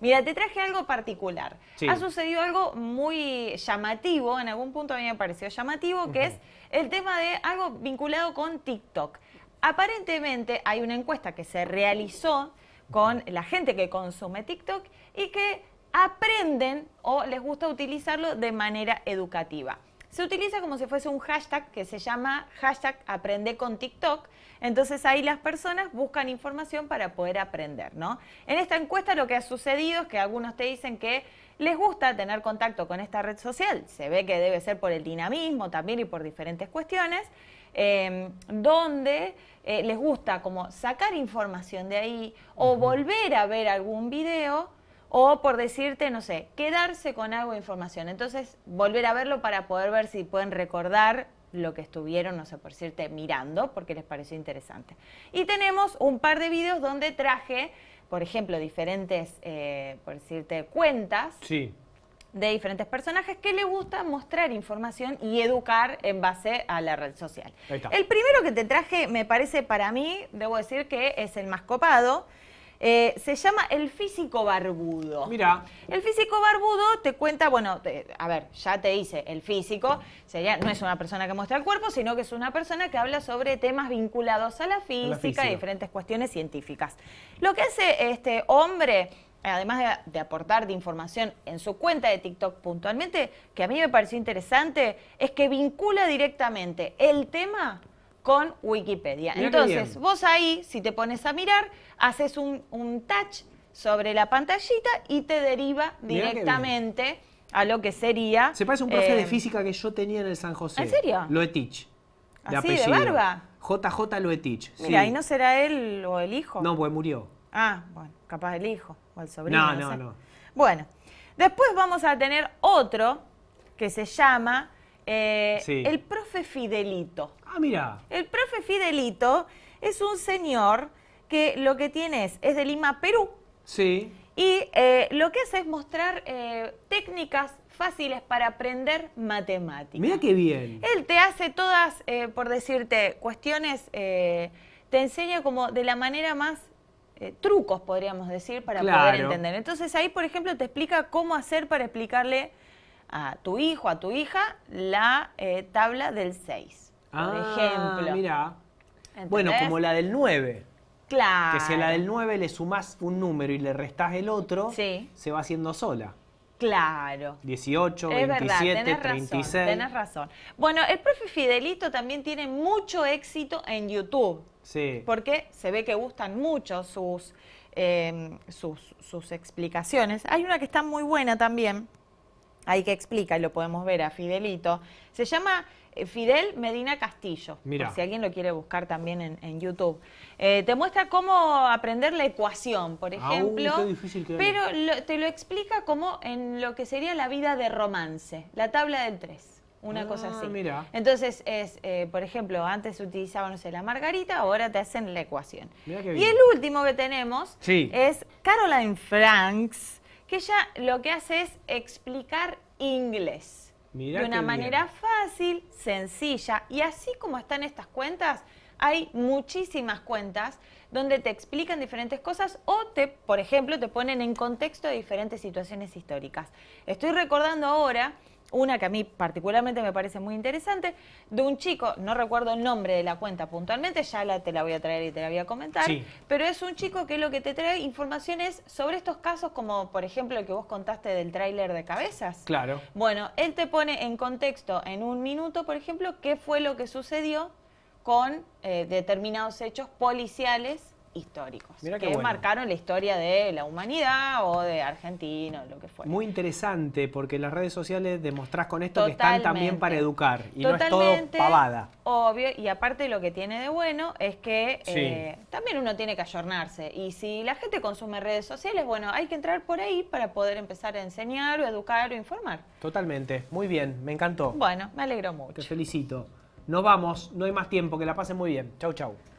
Mira, te traje algo particular. Ha sucedido algo muy llamativo, en algún punto a mí me pareció llamativo, que es el tema de algo vinculado con TikTok. Aparentemente hay una encuesta que se realizó con la gente que consume TikTok y que aprenden o les gusta utilizarlo de manera educativa se utiliza como si fuese un hashtag que se llama hashtag aprende con TikTok. Entonces ahí las personas buscan información para poder aprender, ¿no? En esta encuesta lo que ha sucedido es que algunos te dicen que les gusta tener contacto con esta red social. Se ve que debe ser por el dinamismo también y por diferentes cuestiones. Em, donde eh, les gusta como sacar información de ahí o volver a ver algún video o por decirte, no sé, quedarse con algo de información. Entonces, volver a verlo para poder ver si pueden recordar lo que estuvieron, no sé, por decirte, mirando, porque les pareció interesante. Y tenemos un par de videos donde traje, por ejemplo, diferentes, eh, por decirte, cuentas. de diferentes personajes que les gusta mostrar información y educar en base a la red social. El primero que te traje, me parece para mí, debo decir que es el más copado, eh, se llama El físico barbudo. Mira. El físico barbudo te cuenta, bueno, a ver, ya te dice el físico no es una persona que muestra el cuerpo, sino que es una persona que habla sobre temas vinculados a la física, y diferentes cuestiones científicas. Lo que hace este hombre además de, de, aportar de información en su cuenta de TikTok puntualmente, que a mí me pareció interesante, es que vincula directamente el tema con Wikipedia. Entonces, vos ahí, si te pones a mirar, haces un, touch sobre la pantallita y te deriva directamente a lo que sería... Se parece un profe de eh, física que yo tenía en el San José. ¿En serio? Loetich. ¿Así de barba? JJ Loetich. Mira, sí. ¿y no será él o el hijo? No, pues murió. Ah, bueno, capaz el hijo o el sobrino. No, no, no. Bueno, después vamos a tener otro que se llama eh, el profe Fidelito. Ah, El profe Fidelito es un señor que lo que tiene es, es de Lima, Perú. Sí. Y eh, lo que hace es mostrar eh, técnicas fáciles para aprender matemáticas. Mira qué bien. Él te hace todas, eh, por decirte, cuestiones, te enseña como de la manera más trucos, podríamos decir, para poder entender. Entonces ahí, por ejemplo, te explica cómo hacer para explicarle a tu hijo, a tu hija, la tabla del 6 por ah, ejemplo. Mira. Bueno, como la del 9. Claro. Que si a la del 9 le sumás un número y le restás el otro, se va haciendo sola. Claro. 18, 27, tenés 36. Razón, tenés razón. Bueno, el profe Fidelito también tiene mucho éxito en YouTube. Sí. Porque se ve que gustan mucho sus, eh, sus explicaciones. Hay una que está muy buena también ahí que explica, y lo podemos ver a Fidelito, se llama eh, Fidel Medina Castillo, Mira. si alguien lo quiere buscar también en, YouTube. Eh, te muestra cómo aprender la ecuación, por ah, ejemplo, pero te lo explica como en lo que sería la vida de romance, la tabla del tres. una ah, cosa así. Entonces, es, eh, por ejemplo, antes utilizaban, sé, la margarita, ahora te hacen la ecuación. Y el último que tenemos es Caroline Franks, que ella lo que hace es explicar inglés. de una manera fácil, sencilla. Y así como están estas cuentas, hay muchísimas cuentas donde te explican diferentes cosas o te, por ejemplo, te ponen en contexto de diferentes situaciones históricas. Estoy recordando ahora una que a mí particularmente me parece muy interesante, de un chico, no recuerdo el nombre de la cuenta puntualmente, ya la, te la voy a traer y te la voy a comentar, pero es un chico que lo que te trae información es sobre estos casos, como por ejemplo el que vos contaste del tráiler de cabezas. Claro. Bueno, él te pone en contexto en un minuto, por ejemplo, qué fue lo que sucedió con eh, determinados hechos policiales históricos que marcaron la historia de la humanidad o de Argentina lo que fuera. Muy interesante porque las redes sociales demostrás con esto que están también para educar y no es todo pavada. Obvio, y aparte lo que tiene de bueno es que eh, también uno tiene que ayornarse y si la gente consume redes sociales, bueno, hay que entrar por ahí para poder empezar a enseñar o educar o informar. Totalmente, muy bien, me encantó. Bueno, me alegro mucho. Te felicito. Nos vamos, no hay más tiempo, que la pasen muy bien. Chau, chau.